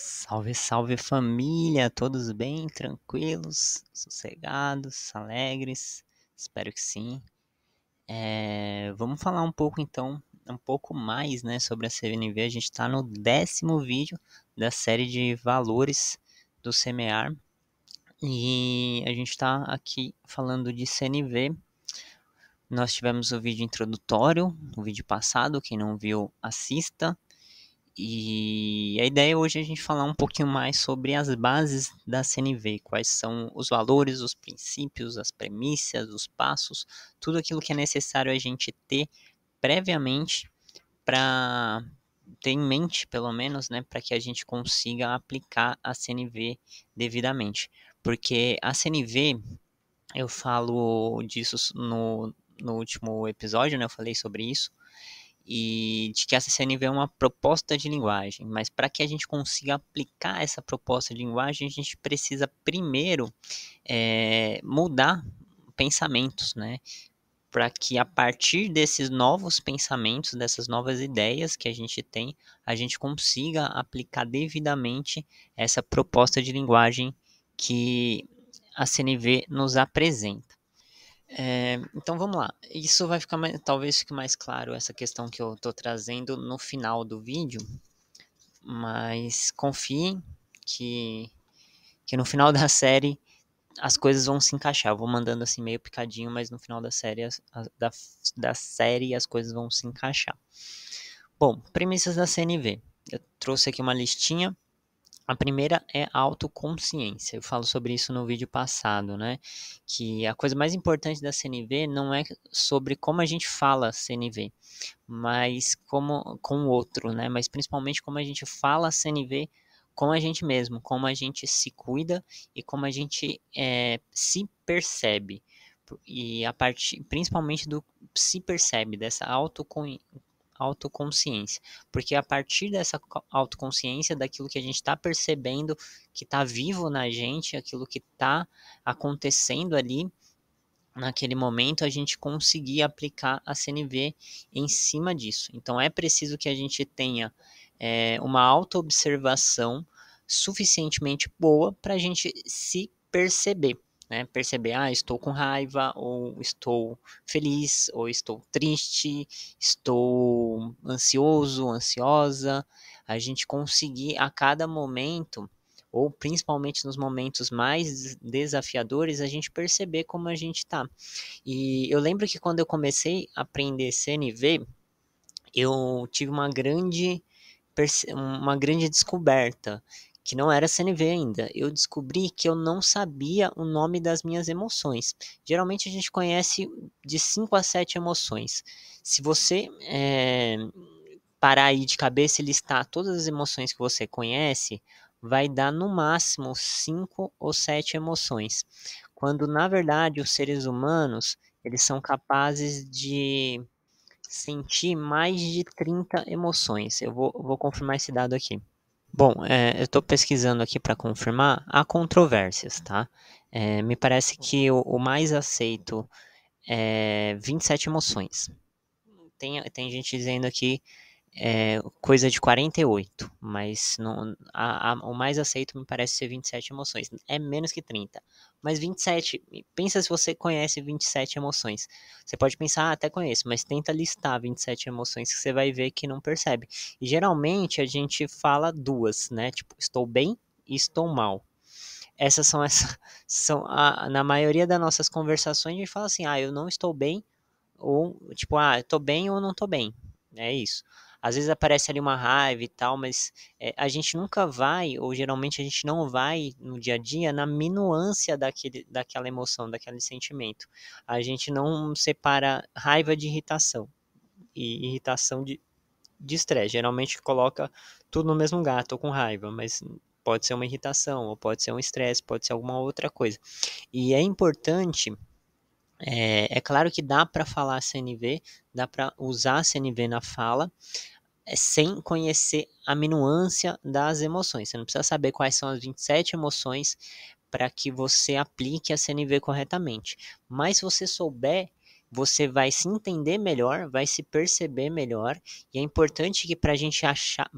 Salve, salve família! Todos bem, tranquilos, sossegados, alegres? Espero que sim. É, vamos falar um pouco então, um pouco mais né, sobre a CNV. A gente está no décimo vídeo da série de valores do CMEAR e a gente está aqui falando de CNV. Nós tivemos o vídeo introdutório, no vídeo passado, quem não viu, assista e a ideia é hoje é a gente falar um pouquinho mais sobre as bases da CNV, quais são os valores, os princípios, as premissas, os passos, tudo aquilo que é necessário a gente ter previamente para ter em mente, pelo menos, né, para que a gente consiga aplicar a CNV devidamente. Porque a CNV, eu falo disso no, no último episódio, né, eu falei sobre isso, e de que a CCNV é uma proposta de linguagem, mas para que a gente consiga aplicar essa proposta de linguagem, a gente precisa primeiro é, mudar pensamentos, né? Para que a partir desses novos pensamentos, dessas novas ideias que a gente tem, a gente consiga aplicar devidamente essa proposta de linguagem que a CNV nos apresenta. É, então vamos lá. Isso vai ficar mais, talvez fique mais claro essa questão que eu estou trazendo no final do vídeo, mas confiem que que no final da série as coisas vão se encaixar. Eu vou mandando assim meio picadinho, mas no final da série da, da série as coisas vão se encaixar. Bom, premissas da CNV. Eu trouxe aqui uma listinha a primeira é a autoconsciência. Eu falo sobre isso no vídeo passado, né? Que a coisa mais importante da CNV não é sobre como a gente fala CNV, mas como com o outro, né? Mas principalmente como a gente fala CNV com a gente mesmo, como a gente se cuida e como a gente é, se percebe. E a parte, principalmente do se percebe, dessa autoconsciência autoconsciência. Porque a partir dessa autoconsciência, daquilo que a gente está percebendo que está vivo na gente, aquilo que está acontecendo ali, naquele momento, a gente conseguir aplicar a CNV em cima disso. Então, é preciso que a gente tenha é, uma autoobservação suficientemente boa para a gente se perceber né? Perceber, ah, estou com raiva, ou estou feliz, ou estou triste, estou ansioso, ansiosa. A gente conseguir a cada momento, ou principalmente nos momentos mais desafiadores, a gente perceber como a gente tá. E eu lembro que quando eu comecei a aprender CNV, eu tive uma grande uma grande descoberta que não era CNV ainda, eu descobri que eu não sabia o nome das minhas emoções. Geralmente a gente conhece de 5 a 7 emoções. Se você é, parar aí de cabeça e listar todas as emoções que você conhece, vai dar no máximo 5 ou 7 emoções. Quando na verdade os seres humanos, eles são capazes de sentir mais de 30 emoções. Eu vou, vou confirmar esse dado aqui. Bom, é, eu estou pesquisando aqui para confirmar. Há controvérsias, tá? É, me parece que o, o, mais aceito é 27 emoções. Tem, tem gente dizendo aqui é, coisa de 48, mas não, a, a, o mais aceito me parece ser 27 emoções. É menos que 30, mas 27, pensa se você conhece 27 emoções. Você pode pensar, ah, até conheço, mas tenta listar 27 emoções que você vai ver que não percebe. E geralmente a gente fala duas, né? Tipo, estou bem e estou mal. Essas são as. São a, na maioria das nossas conversações a gente fala assim, ah, eu não estou bem, ou tipo, ah, eu bem ou não estou bem. É isso. Às vezes aparece ali uma raiva e tal, mas é, a gente nunca vai, ou geralmente a gente não vai no dia a dia na minuância daquele, daquela emoção, daquele sentimento. A gente não separa raiva de irritação e irritação de estresse. Geralmente coloca tudo no mesmo gato, ou com raiva, mas pode ser uma irritação, ou pode ser um estresse, pode ser alguma outra coisa. E é importante é, é claro que dá para falar CNV, dá para usar CNV na fala, é, sem conhecer a minuância das emoções. Você não precisa saber quais são as 27 emoções para que você aplique a CNV corretamente. Mas se você souber, você vai se entender melhor, vai se perceber melhor. E é importante que para a gente achar,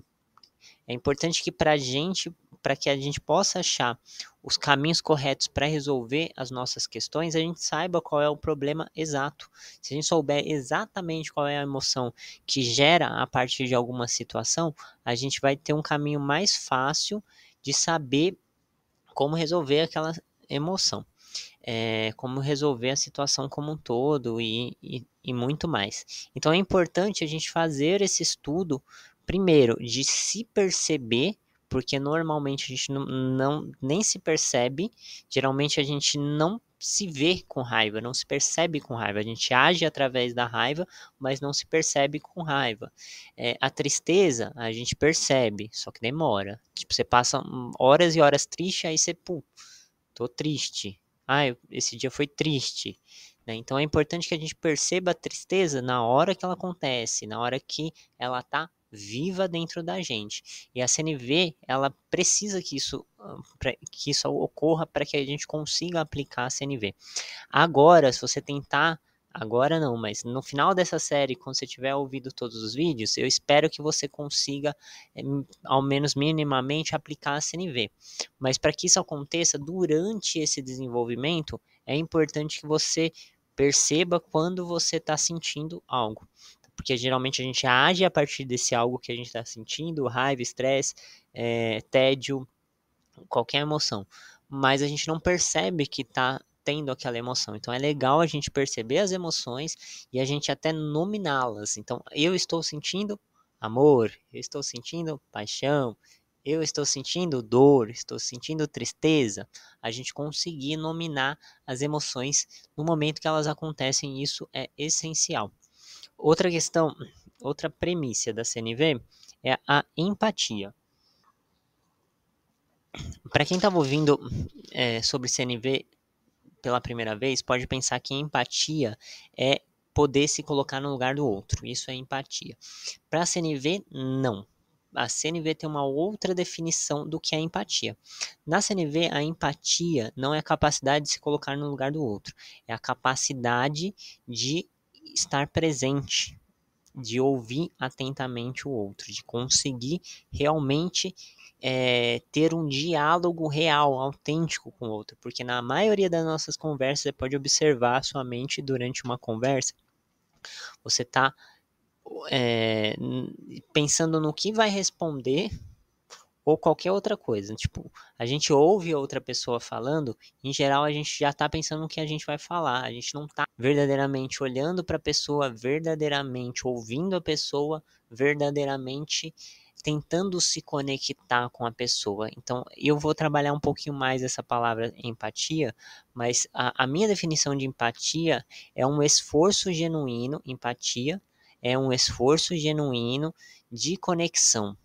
é importante que para gente, para que a gente possa achar os caminhos corretos para resolver as nossas questões, a gente saiba qual é o problema exato. Se a gente souber exatamente qual é a emoção que gera a partir de alguma situação, a gente vai ter um caminho mais fácil de saber como resolver aquela emoção. É, como resolver a situação como um todo e, e, e, muito mais. Então é importante a gente fazer esse estudo Primeiro, de se perceber, porque normalmente a gente não, não nem se percebe, geralmente a gente não se vê com raiva, não se percebe com raiva. A gente age através da raiva, mas não se percebe com raiva. É, a tristeza a gente percebe, só que demora. Tipo, você passa horas e horas triste, aí você, pum, tô triste. Ah, esse dia foi triste. Né? Então é importante que a gente perceba a tristeza na hora que ela acontece, na hora que ela tá viva dentro da gente. E a CNV, ela precisa que isso, ah, pra, que isso ocorra para que a gente consiga aplicar a CNV. Agora, se você tentar Agora não, mas no final dessa série, quando você tiver ouvido todos os vídeos, eu espero que você consiga, eh, ao menos minimamente, aplicar a CNV. Mas para que isso aconteça, durante esse desenvolvimento, é importante que você perceba quando você está sentindo algo porque geralmente a gente age a partir desse algo que a gente está sentindo, raiva, estresse, é, tédio, qualquer emoção. Mas a gente não percebe que está tendo aquela emoção. Então é legal a gente perceber as emoções e a gente até nominá-las. Então eu estou sentindo amor, eu estou sentindo paixão, eu estou sentindo dor, estou sentindo tristeza. A gente conseguir nominar as emoções no momento que elas acontecem, isso é essencial. Outra questão, outra premissa da CNV é a empatia. Para quem estava ouvindo é, sobre CNV pela primeira vez, pode pensar que empatia é poder se colocar no lugar do outro. Isso é empatia. Para a CNV, não. A CNV tem uma outra definição do que é empatia. Na CNV, a empatia não é a capacidade de se colocar no lugar do outro, é a capacidade de estar presente, de ouvir atentamente o outro, de conseguir realmente é, ter um diálogo real, autêntico com o outro, porque na maioria das nossas conversas você pode observar a sua mente durante uma conversa. Você está é, pensando no que vai responder ou qualquer outra coisa. Tipo, a gente ouve outra pessoa falando, em geral a gente já tá pensando no que a gente vai falar, a gente não tá verdadeiramente olhando para a pessoa, verdadeiramente ouvindo a pessoa, verdadeiramente tentando se conectar com a pessoa. Então, eu vou trabalhar um pouquinho mais essa palavra empatia, mas a, a minha definição de empatia é um esforço genuíno, empatia é um esforço genuíno de conexão,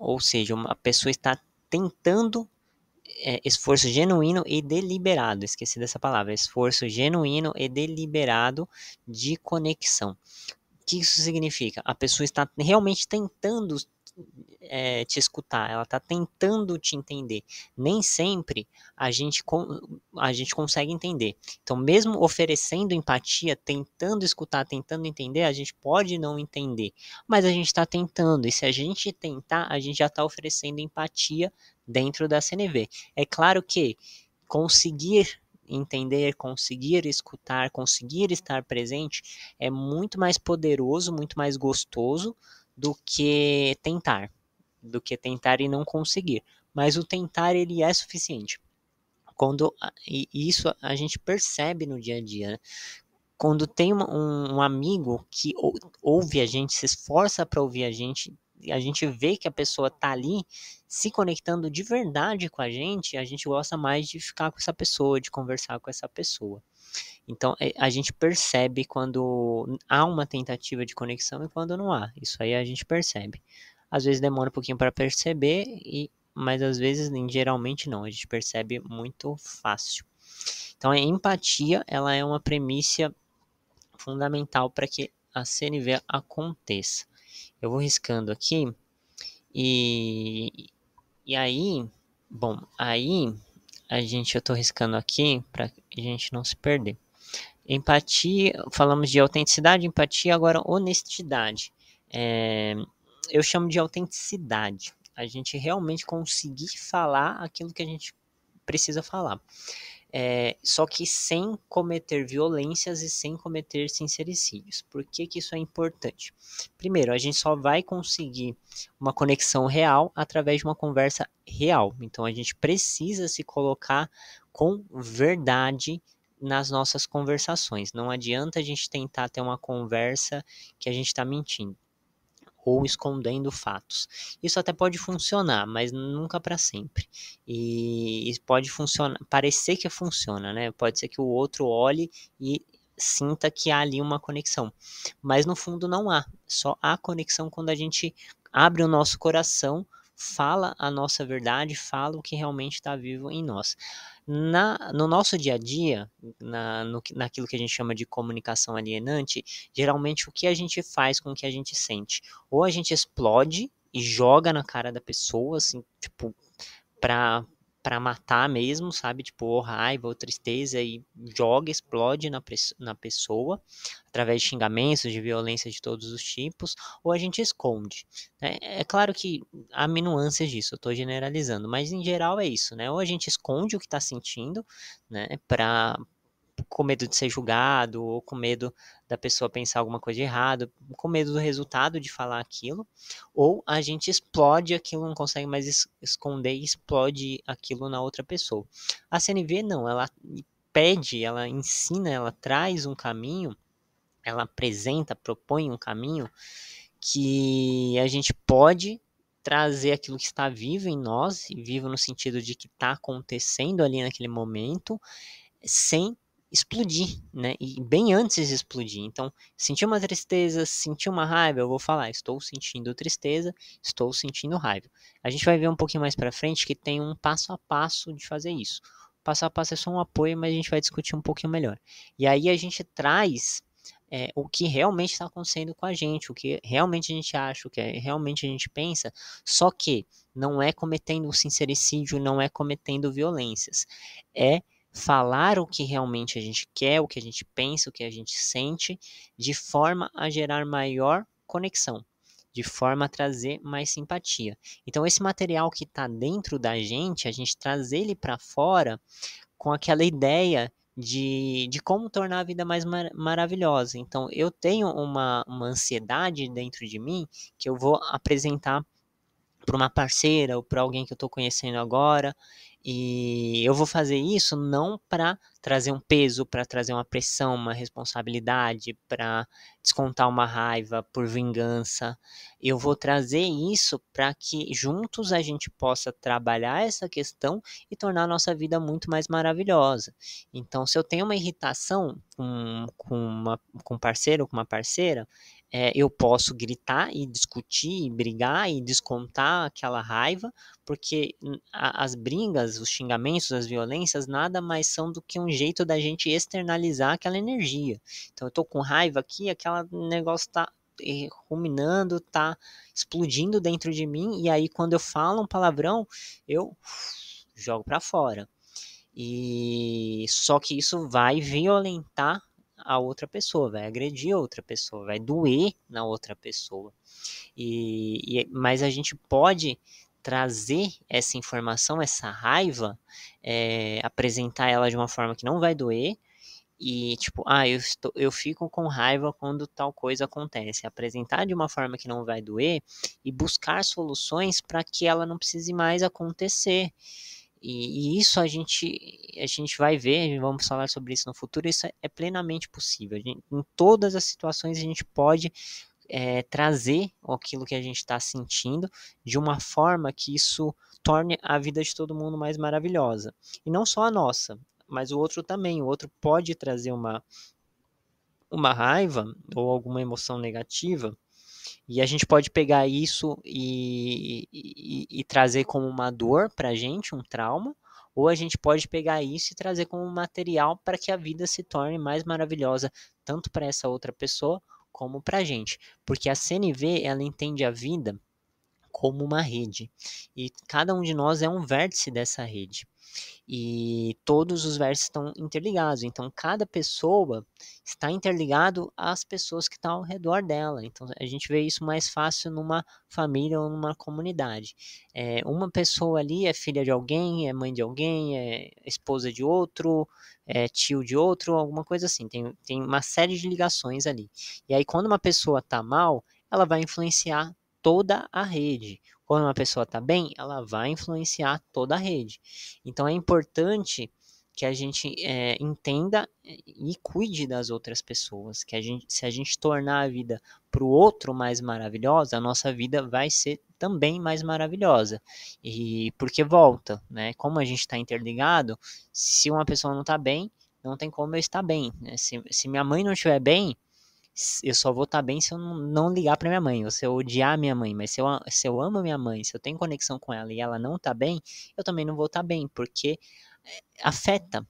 ou seja, uma pessoa está tentando é, esforço genuíno e deliberado, esqueci dessa palavra, esforço genuíno e deliberado de conexão. O que isso significa? A pessoa está realmente tentando é, te escutar, ela está tentando te entender. Nem sempre a gente, a gente consegue entender. Então, mesmo oferecendo empatia, tentando escutar, tentando entender, a gente pode não entender, mas a gente está tentando. E se a gente tentar, a gente já está oferecendo empatia dentro da CNV. É claro que conseguir entender, conseguir escutar, conseguir estar presente é muito mais poderoso, muito mais gostoso do que tentar, do que tentar e não conseguir. Mas o tentar ele é suficiente. Quando e isso a gente percebe no dia a dia, né? quando tem um, um, amigo que ouve a gente, se esforça para ouvir a gente, a gente vê que a pessoa tá ali se conectando de verdade com a gente, a gente gosta mais de ficar com essa pessoa, de conversar com essa pessoa. Então, é, a gente percebe quando há uma tentativa de conexão e quando não há. Isso aí a gente percebe. Às vezes demora um pouquinho para perceber, e, mas às vezes, geralmente, não. A gente percebe muito fácil. Então, a empatia ela é uma premissa fundamental para que a CNV aconteça. Eu vou riscando aqui e e aí, bom, aí a gente, eu tô riscando aqui para a gente não se perder. Empatia, falamos de autenticidade, empatia, agora honestidade. É, eu chamo de autenticidade. A gente realmente conseguir falar aquilo que a gente precisa falar. É, só que sem cometer violências e sem cometer sincericídios. Por que, que isso é importante? Primeiro, a gente só vai conseguir uma conexão real através de uma conversa real. Então, a gente precisa se colocar com verdade nas nossas conversações. Não adianta a gente tentar ter uma conversa que a gente está mentindo ou escondendo fatos. Isso até pode funcionar, mas nunca para sempre. E, pode funcionar, parecer que funciona, né? Pode ser que o outro olhe e sinta que há ali uma conexão, mas no fundo não há. Só há conexão quando a gente abre o nosso coração, fala a nossa verdade, fala o que realmente está vivo em nós na, no nosso dia a dia, na, no, naquilo que a gente chama de comunicação alienante, geralmente o que a gente faz com o que a gente sente? Ou a gente explode e joga na cara da pessoa, assim, tipo, pra, para matar mesmo, sabe? Tipo, ou raiva ou tristeza e joga, explode na, na pessoa, através de xingamentos, de violência de todos os tipos, ou a gente esconde. Né? É claro que há minuâncias disso, eu estou generalizando, mas em geral é isso, né? Ou a gente esconde o que está sentindo, né? Pra, com medo de ser julgado, ou com medo da pessoa pensar alguma coisa errada, com medo do resultado de falar aquilo, ou a gente explode aquilo, não consegue mais es esconder e explode aquilo na outra pessoa. A CNV não, ela pede, ela ensina, ela traz um caminho, ela apresenta, propõe um caminho que a gente pode trazer aquilo que está vivo em nós, e vivo no sentido de que está acontecendo ali naquele momento, sem explodir, né? E bem antes de explodir. Então, senti uma tristeza, senti uma raiva, eu vou falar, estou sentindo tristeza, estou sentindo raiva. A gente vai ver um pouquinho mais para frente que tem um passo a passo de fazer isso. passo a passo é só um apoio, mas a gente vai discutir um pouquinho melhor. E aí a gente traz é, o que realmente está acontecendo com a gente, o que realmente a gente acha, o que realmente a gente pensa, só que não é cometendo um sincericídio, não é cometendo violências. É falar o que realmente a gente quer, o que a gente pensa, o que a gente sente, de forma a gerar maior conexão, de forma a trazer mais simpatia. Então, esse material que está dentro da gente, a gente traz ele para fora com aquela ideia de, de como tornar a vida mais mar maravilhosa. Então, eu tenho uma, uma ansiedade dentro de mim que eu vou apresentar para uma parceira ou para alguém que eu estou conhecendo agora. E eu vou fazer isso não para trazer um peso, para trazer uma pressão, uma responsabilidade, para descontar uma raiva por vingança. Eu vou trazer isso para que juntos a gente possa trabalhar essa questão e tornar a nossa vida muito mais maravilhosa. Então, se eu tenho uma irritação com, com, uma, com um parceiro ou com uma parceira, é, eu posso gritar e discutir, e brigar e descontar aquela raiva, porque a, as brigas, os xingamentos, as violências, nada mais são do que um jeito da gente externalizar aquela energia. Então eu estou com raiva aqui, aquele negócio está eh, ruminando, tá explodindo dentro de mim, e aí quando eu falo um palavrão, eu jogo para fora. E só que isso vai violentar a outra pessoa, vai agredir a outra pessoa, vai doer na outra pessoa. E, e mas a gente pode trazer essa informação, essa raiva, é, apresentar ela de uma forma que não vai doer, e tipo, ah, eu, estou, eu fico com raiva quando tal coisa acontece. Apresentar de uma forma que não vai doer e buscar soluções para que ela não precise mais acontecer. E, e, isso a gente, a gente vai ver, vamos falar sobre isso no futuro, isso é, é plenamente possível. Gente, em todas as situações a gente pode é, trazer aquilo que a gente está sentindo de uma forma que isso torne a vida de todo mundo mais maravilhosa. E não só a nossa, mas o outro também. O outro pode trazer uma, uma raiva ou alguma emoção negativa e a gente pode pegar isso e, e, e trazer como uma dor para a gente, um trauma, ou a gente pode pegar isso e trazer como material para que a vida se torne mais maravilhosa, tanto para essa outra pessoa como para a gente. Porque a CNV, ela entende a vida como uma rede, e cada um de nós é um vértice dessa rede. E todos os versos estão interligados. Então, cada pessoa está interligado às pessoas que estão ao redor dela. Então, a gente vê isso mais fácil numa família ou numa comunidade. É, uma pessoa ali é filha de alguém, é mãe de alguém, é esposa de outro, é tio de outro, alguma coisa assim. Tem, tem uma série de ligações ali. E aí, quando uma pessoa está mal, ela vai influenciar toda a rede. Quando uma pessoa está bem, ela vai influenciar toda a rede. Então é importante que a gente é, entenda e cuide das outras pessoas. Que a gente, se a gente tornar a vida para o outro mais maravilhosa, a nossa vida vai ser também mais maravilhosa. E porque volta, né? Como a gente está interligado, se uma pessoa não está bem, não tem como eu estar bem. Né? Se, se minha mãe não estiver bem, eu só vou estar tá bem se eu não, ligar para minha mãe, ou se eu odiar minha mãe, mas se eu, se eu amo minha mãe, se eu tenho conexão com ela e ela não tá bem, eu também não vou estar tá bem, porque eh, afeta,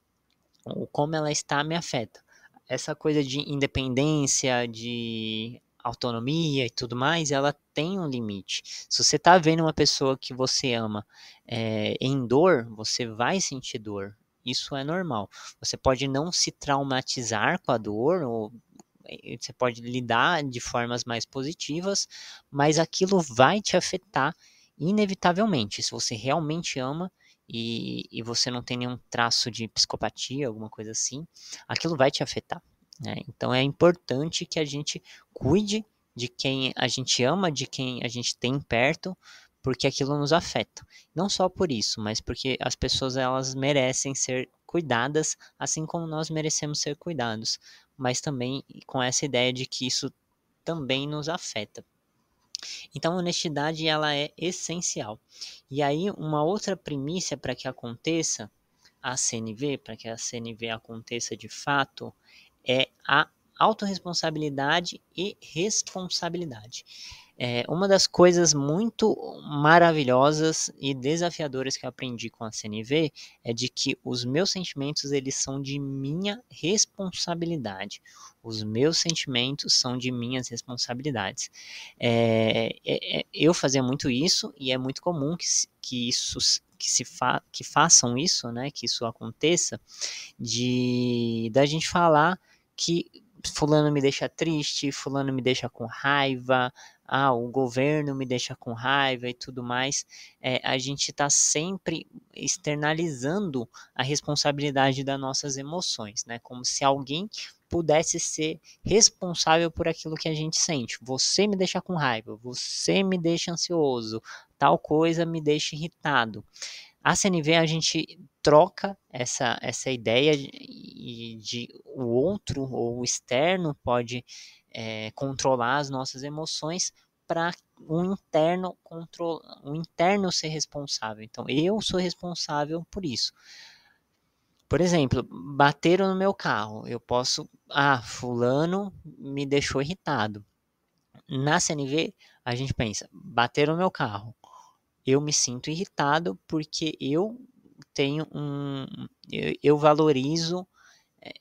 o como ela está me afeta. Essa coisa de independência, de autonomia e tudo mais, ela tem um limite. Se você está vendo uma pessoa que você ama é, em dor, você vai sentir dor. Isso é normal. Você pode não se traumatizar com a dor, ou você pode lidar de formas mais positivas, mas aquilo vai te afetar inevitavelmente. Se você realmente ama e, e você não tem nenhum traço de psicopatia, alguma coisa assim, aquilo vai te afetar. Né? Então é importante que a gente cuide de quem a gente ama, de quem a gente tem perto, porque aquilo nos afeta. Não só por isso, mas porque as pessoas elas merecem ser cuidadas, assim como nós merecemos ser cuidados mas também com essa ideia de que isso também nos afeta. Então, honestidade ela é essencial. E aí, uma outra primícia para que aconteça a CNV, para que a CNV aconteça de fato, é a autorresponsabilidade e responsabilidade. É, uma das coisas muito maravilhosas e desafiadoras que eu aprendi com a CNV é de que os meus sentimentos eles são de minha responsabilidade. Os meus sentimentos são de minhas responsabilidades. É, é, é eu fazia muito isso e é muito comum que, que isso que se fa que façam isso, né, que isso aconteça, de da gente falar que fulano me deixa triste, fulano me deixa com raiva, ah, o governo me deixa com raiva e tudo mais. É, a gente está sempre externalizando a responsabilidade das nossas emoções, né? Como se alguém pudesse ser responsável por aquilo que a gente sente. Você me deixa com raiva, você me deixa ansioso, tal coisa me deixa irritado. A CNV a gente troca essa, essa ideia de, de o outro ou o externo pode é, controlar as nossas emoções para o um interno controlar, um interno ser responsável. Então, eu sou responsável por isso. Por exemplo, bateram no meu carro, eu posso, ah, fulano me deixou irritado. Na CNV, a gente pensa, bateram no meu carro. Eu me sinto irritado porque eu tenho um. Eu, eu valorizo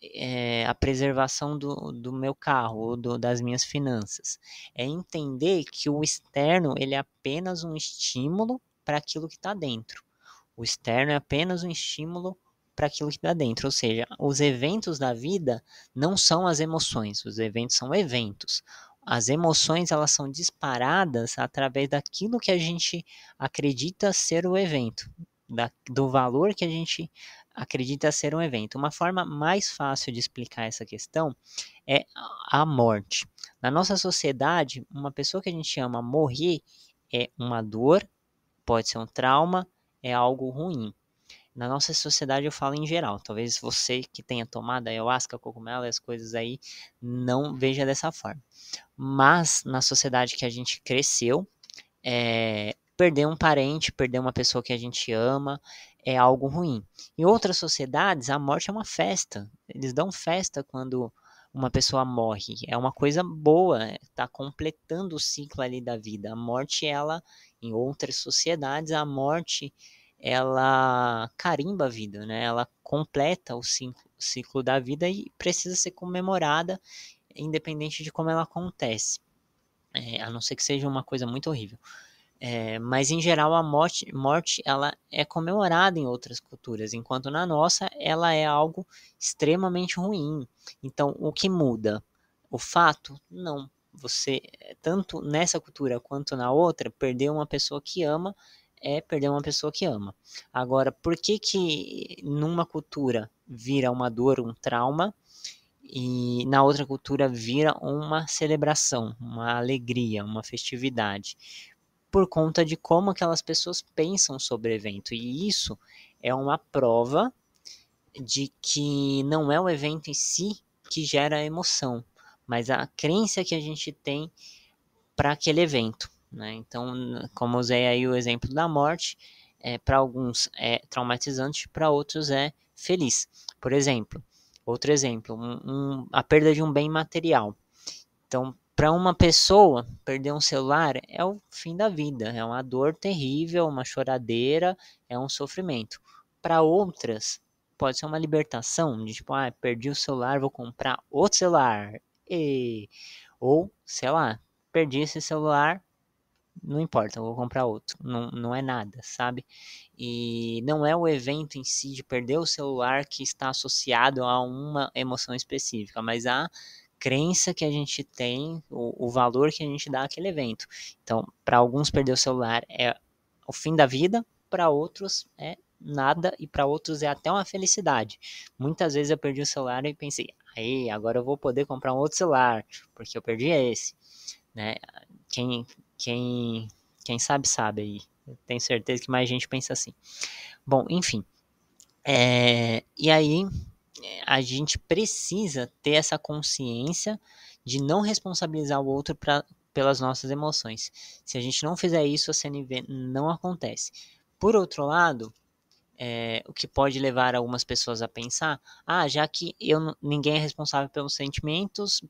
é, a preservação do, do meu carro, do, das minhas finanças. É entender que o externo ele é apenas um estímulo para aquilo que está dentro. O externo é apenas um estímulo para aquilo que está dentro. Ou seja, os eventos da vida não são as emoções, os eventos são eventos. As emoções elas são disparadas através daquilo que a gente acredita ser o evento da, do valor que a gente acredita ser um evento. Uma forma mais fácil de explicar essa questão é a morte. Na nossa sociedade, uma pessoa que a gente chama morrer é uma dor, pode ser um trauma, é algo ruim. Na nossa sociedade, eu falo em geral. Talvez você que tenha tomado ayahuasca, cogumelo, as coisas aí, não veja dessa forma. Mas na sociedade que a gente cresceu, é, perder um parente, perder uma pessoa que a gente ama é algo ruim. Em outras sociedades, a morte é uma festa. Eles dão festa quando uma pessoa morre. É uma coisa boa, está é, completando o ciclo ali da vida. A morte, ela, em outras sociedades, a morte ela carimba a vida, né? Ela completa o ciclo, da vida e precisa ser comemorada, independente de como ela acontece. É, a não ser que seja uma coisa muito horrível. É, mas em geral a morte, morte ela é comemorada em outras culturas, enquanto na nossa ela é algo extremamente ruim. Então o que muda? O fato? Não. Você eh, tanto nessa cultura quanto na outra perder uma pessoa que ama é perder uma pessoa que ama. Agora, por que que numa cultura vira uma dor, um trauma e na outra cultura vira uma celebração, uma alegria, uma festividade? por conta de como aquelas pessoas pensam sobre o evento. E isso é uma prova de que não é o evento em si que gera a emoção, mas a crença que a gente tem para aquele evento. Né? Então, como usei aí o exemplo da morte, é, para alguns é traumatizante, para outros é feliz. Por exemplo, outro exemplo, um, um, a perda de um bem material. Então, para uma pessoa, perder um celular é o fim da vida, é uma dor terrível, uma choradeira, é um sofrimento. Para outras, pode ser uma libertação, de tipo, ah, perdi o celular, vou comprar outro celular. E... Ou, sei lá, perdi esse celular, não importa, vou comprar outro. Não, não é nada, sabe? E não é o evento em si de perder o celular que está associado a uma emoção específica, mas a crença que a gente tem, o, o valor que a gente dá àquele evento. Então, para alguns, perder o celular é o fim da vida, para outros é nada e para outros é até uma felicidade. Muitas vezes eu perdi o celular e pensei, aí agora eu vou poder comprar um outro celular porque eu perdi esse, né? Quem quem quem sabe sabe aí. Eu tenho certeza que mais gente pensa assim. Bom, enfim. É, e aí a gente precisa ter essa consciência de não responsabilizar o outro pra, pelas nossas emoções. Se a gente não fizer isso, a CNV não acontece. Por outro lado, é, o que pode levar algumas pessoas a pensar, ah, já que eu ninguém é responsável pelos sentimentos,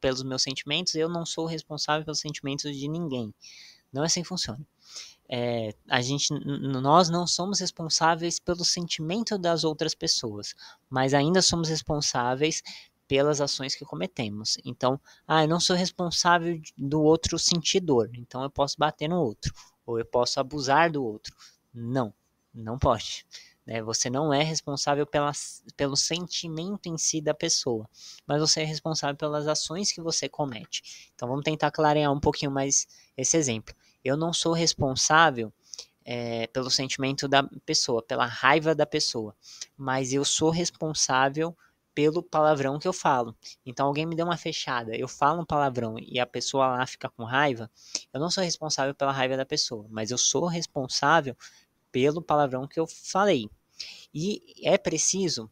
pelos meus sentimentos, eu não sou responsável pelos sentimentos de ninguém. Não é assim que funciona. É, a gente, nós não somos responsáveis pelo sentimento das outras pessoas, mas ainda somos responsáveis pelas ações que cometemos. Então, ah, eu não sou responsável do outro sentir dor, então eu posso bater no outro, ou eu posso abusar do outro. Não, não pode. Né? Você não é responsável pela, pelo sentimento em si da pessoa, mas você é responsável pelas ações que você comete. Então, vamos tentar clarear um pouquinho mais esse exemplo. Eu não sou responsável é, pelo sentimento da pessoa, pela raiva da pessoa, mas eu sou responsável pelo palavrão que eu falo. Então alguém me deu uma fechada, eu falo um palavrão e a pessoa lá fica com raiva, eu não sou responsável pela raiva da pessoa, mas eu sou responsável pelo palavrão que eu falei. E é preciso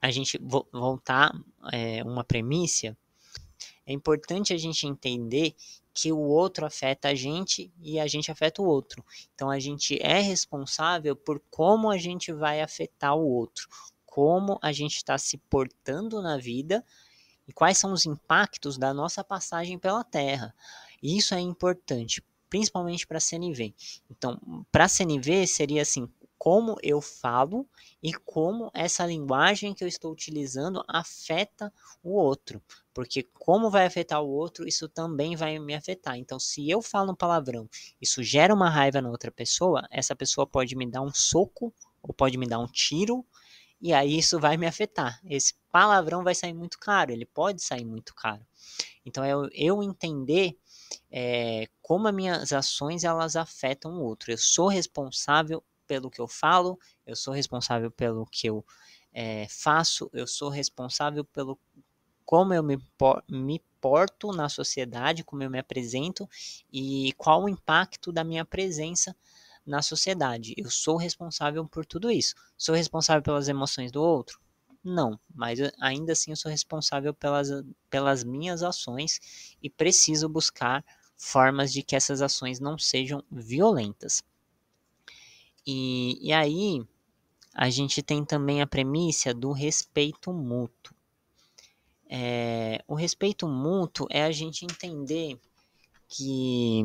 a gente voltar é, uma premissa. É importante a gente entender que o outro afeta a gente e a gente afeta o outro. Então a gente é responsável por como a gente vai afetar o outro, como a gente está se portando na vida e quais são os impactos da nossa passagem pela Terra. Isso é importante, principalmente para a CNV. Então, para a CNV seria assim: como eu falo e como essa linguagem que eu estou utilizando afeta o outro. Porque como vai afetar o outro, isso também vai me afetar. Então, se eu falo um palavrão, isso gera uma raiva na outra pessoa, essa pessoa pode me dar um soco ou pode me dar um tiro, e aí isso vai me afetar. Esse palavrão vai sair muito caro, ele pode sair muito caro. Então, eu, eu entender é, como as minhas ações elas afetam o outro. Eu sou responsável pelo que eu falo, eu sou responsável pelo que eu é, faço, eu sou responsável pelo como eu me, por, me porto na sociedade, como eu me apresento e qual o impacto da minha presença na sociedade. Eu sou responsável por tudo isso. Sou responsável pelas emoções do outro? Não, mas ainda assim eu sou responsável pelas, pelas minhas ações e preciso buscar formas de que essas ações não sejam violentas. E, e aí a gente tem também a premissa do respeito mútuo. É, o respeito mútuo é a gente entender que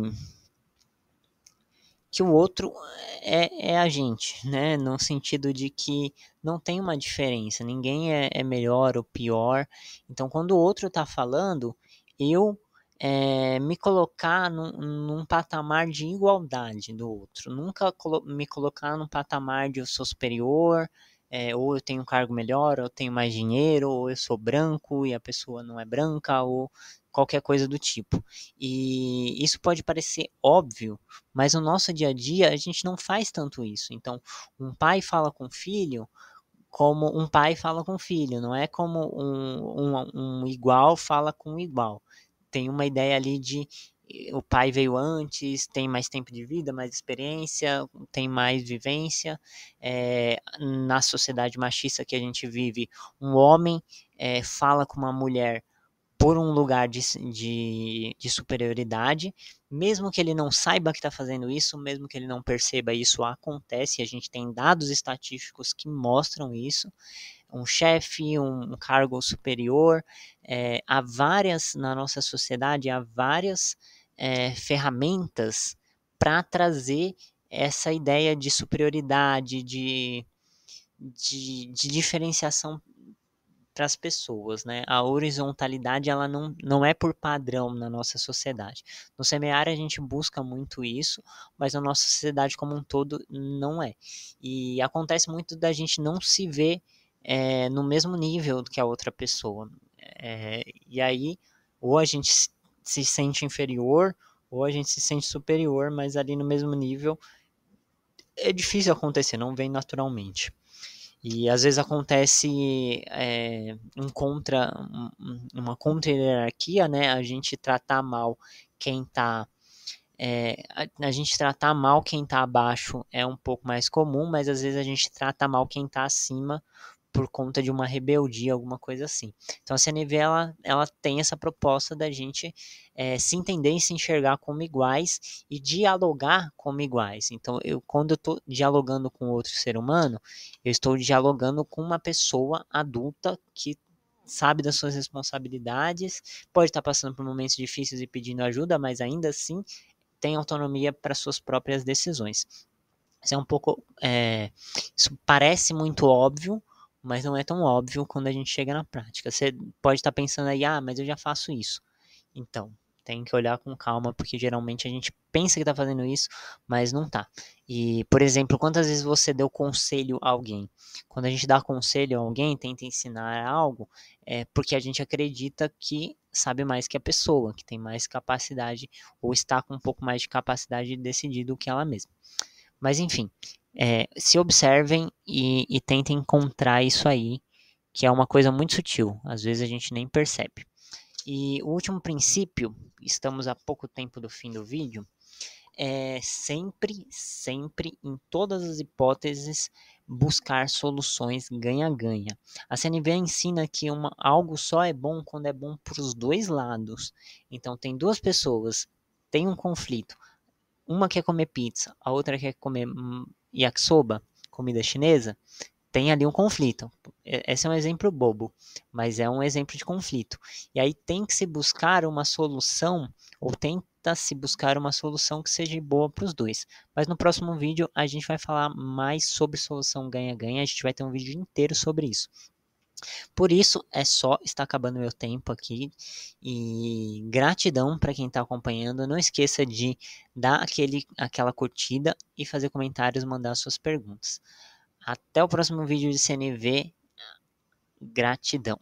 que o outro é, é, a gente, né? No sentido de que não tem uma diferença, ninguém é, é melhor ou pior. Então, quando o outro está falando, eu é, me colocar num, num, patamar de igualdade do outro, nunca colo me colocar num patamar de eu sou superior, é, ou eu tenho um cargo melhor, ou eu tenho mais dinheiro, ou eu sou branco e a pessoa não é branca, ou qualquer coisa do tipo. E isso pode parecer óbvio, mas no nosso dia a dia a gente não faz tanto isso. Então, um pai fala com o filho como um pai fala com o filho, não é como um, um, um igual fala com um igual tem uma ideia ali de eh, o pai veio antes, tem mais tempo de vida, mais experiência, tem mais vivência. É, na sociedade machista que a gente vive, um homem é, fala com uma mulher por um lugar de, de, de, superioridade, mesmo que ele não saiba que está fazendo isso, mesmo que ele não perceba isso, acontece, a gente tem dados estatísticos que mostram isso, um chefe, um, cargo superior. É, há várias, na nossa sociedade, há várias é, ferramentas para trazer essa ideia de superioridade, de, de, de diferenciação para as pessoas, né? A horizontalidade ela não, não é por padrão na nossa sociedade. No semiário a gente busca muito isso, mas na nossa sociedade como um todo não é. E acontece muito da gente não se ver é, no mesmo nível que a outra pessoa. É, e aí, ou a gente se sente inferior, ou a gente se sente superior, mas ali no mesmo nível é difícil acontecer, não vem naturalmente. E às vezes acontece é, um contra, uma contra-hierarquia, né? A gente tratar mal quem está é, a, a, gente tratar mal quem está abaixo é um pouco mais comum, mas às vezes a gente trata mal quem está acima por conta de uma rebeldia, alguma coisa assim. Então a CNV ela, ela tem essa proposta da gente é, se entender e se enxergar como iguais e dialogar como iguais. Então eu quando eu estou dialogando com outro ser humano, eu estou dialogando com uma pessoa adulta que sabe das suas responsabilidades, pode estar passando por momentos difíceis e pedindo ajuda, mas ainda assim tem autonomia para suas próprias decisões. Isso é um pouco. É, isso parece muito óbvio, mas não é tão óbvio quando a gente chega na prática. Você pode estar tá pensando aí, ah, mas eu já faço isso. Então, tem que olhar com calma, porque geralmente a gente pensa que está fazendo isso, mas não está. E, por exemplo, quantas vezes você deu conselho a alguém? Quando a gente dá conselho a alguém, tenta ensinar algo, é porque a gente acredita que sabe mais que a pessoa, que tem mais capacidade ou está com um pouco mais de capacidade de decidir do que ela mesma. Mas enfim, é, se observem e, e tentem encontrar isso aí, que é uma coisa muito sutil, às vezes a gente nem percebe. E o último princípio, estamos a pouco tempo do fim do vídeo, é sempre, sempre, em todas as hipóteses, buscar soluções ganha-ganha. A CNV ensina que uma, algo só é bom quando é bom para os dois lados. Então, tem duas pessoas, tem um conflito, uma quer comer pizza, a outra quer comer hum, yakisoba, comida chinesa, tem ali um conflito. Esse é um exemplo bobo, mas é um exemplo de conflito. E aí tem que se buscar uma solução, ou tenta se buscar uma solução que seja boa para os dois. Mas no próximo vídeo a gente vai falar mais sobre solução ganha-ganha, a gente vai ter um vídeo inteiro sobre isso. Por isso, é só, está acabando meu tempo aqui. E gratidão para quem está acompanhando. Não esqueça de dar aquele, aquela curtida e fazer comentários, mandar suas perguntas. Até o próximo vídeo de CNV. Gratidão.